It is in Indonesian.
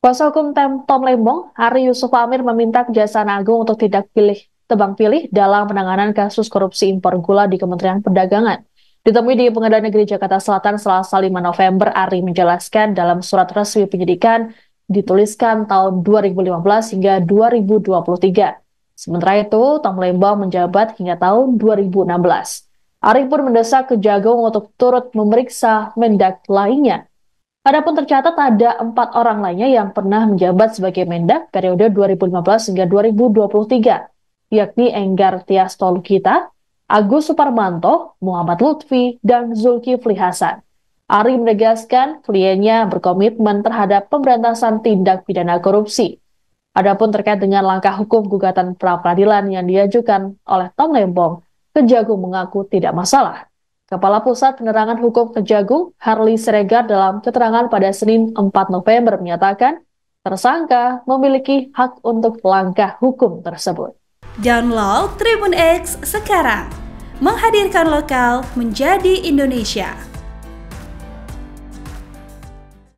Kuasa hukum Tom Lembong, Ari Yusuf Amir meminta Kejaksaan Agung untuk tidak pilih tebang pilih dalam penanganan kasus korupsi impor gula di Kementerian Perdagangan. Ditemui di Pengadilan Negeri Jakarta Selatan selasa 5 November, Ari menjelaskan dalam surat resmi penyidikan dituliskan tahun 2015 hingga 2023. Sementara itu, Tom Lembong menjabat hingga tahun 2016. Ari pun mendesak Kejagung untuk turut memeriksa mendak lainnya Adapun tercatat ada empat orang lainnya yang pernah menjabat sebagai Mendak periode 2015 hingga 2023, yakni Enggar Tias Tolukita, Agus Suparmanto, Muhammad Lutfi, dan Zulkifli Hasan. Ari menegaskan kliennya berkomitmen terhadap pemberantasan tindak pidana korupsi. Adapun terkait dengan langkah hukum gugatan pra peradilan yang diajukan oleh Tom Lembong, Kejagung mengaku tidak masalah Kepala Pusat Penerangan Hukum Kejagung, Harley Siregar dalam keterangan pada Senin 4 November menyatakan, tersangka memiliki hak untuk langkah hukum tersebut. Download Tribun X sekarang, menghadirkan lokal menjadi Indonesia.